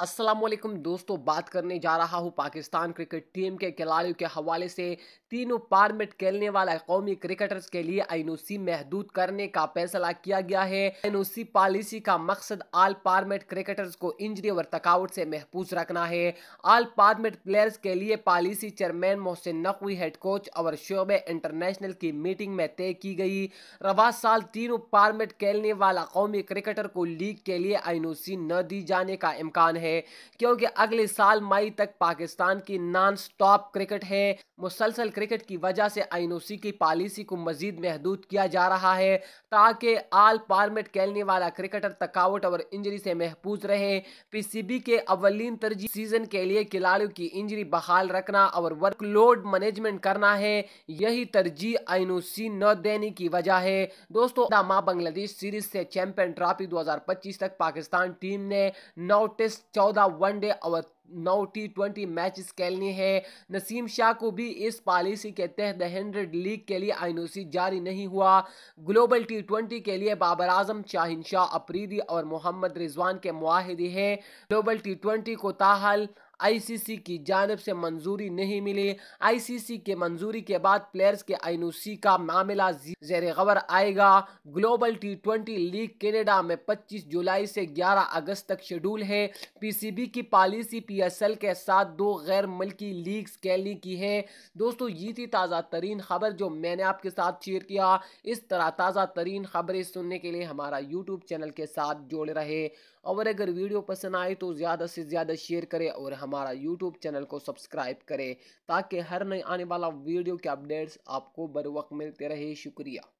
असलम दोस्तों बात करने जा रहा हूँ पाकिस्तान क्रिकेट टीम के खिलाड़ियों के हवाले से तीनों पारमेट खेलने वाले कौमी क्रिकेटर्स के लिए सी महदूद करने का फैसला किया गया है सी पॉलिसी का मकसद आल पारमेट क्रिकेटर्स को इंजरी और थकावट से महफूज रखना है आल पारमेट प्लेयर्स के लिए policy chairman Mohsin Naqvi head coach और शोबे इंटरनेशनल की मीटिंग में तय की गई रवा साल तीनों पारमेट खेलने वाला कौमी क्रिकेटर को लीग के लिए सी न दी जाने का इम्कान है है क्योंकि अगले साल मई तक पाकिस्तान की नॉन स्टॉप क्रिकेट है मुसलसल क्रिकेट की वजह से आईनोसी की पॉलिसी को मजीद महदूद किया जा रहा है ताकि आल फार्मेट खेलने वाला क्रिकेटर थकावट और इंजरी से महफूज रहे पीसीबी के अवलिन तरजीह सीजन के लिए खिलाड़ियों की इंजरी बहाल रखना और वर्कलोड मैनेजमेंट करना है यही तरजीह आईनोसी न देने की वजह है दोस्तों माँ बांग्लादेश सीरीज से चैंपियन ट्रॉफी दो तक पाकिस्तान टीम ने नौ टेस्ट चौदह वनडे और नौ टी ट्वेंटी मैच खेलने हैं नसीम शाह को भी इस पॉलिसी के तहत हंड्रेड लीग के लिए आइनोसी जारी नहीं हुआ ग्लोबल टी ट्वेंटी के लिए बाबर आजम शाहिन शाह अफरीदी और मोहम्मद रिजवान के माहदे हैं ग्लोबल टी ट्वेंटी को ताहल आईसीसी की जानब से मंजूरी नहीं मिली आईसीसी के मंजूरी के बाद प्लेयर्स के आईनूसी का मामला जेर गवर आएगा global T twenty league Canada में 25 जुलाई से 11 अगस्त तक शेड्यूल है पीसीबी की पॉलिसी पीएसएल के साथ दो गैर मुल्की लीग खेलने की है दोस्तों ये थी ताज़ा तरीन खबर जो मैंने आपके साथ शेयर किया इस तरह ताज़ा तरीन खबरें सुनने के लिए हमारा यूट्यूब चैनल के साथ जोड़ रहे और अगर वीडियो पसंद आए तो ज़्यादा से ज़्यादा शेयर करें और हम हमारा यूट्यूब चैनल को सब्सक्राइब करें ताकि हर नए आने वाला वीडियो के अपडेट्स आपको बर वक्त मिलते रहे शुक्रिया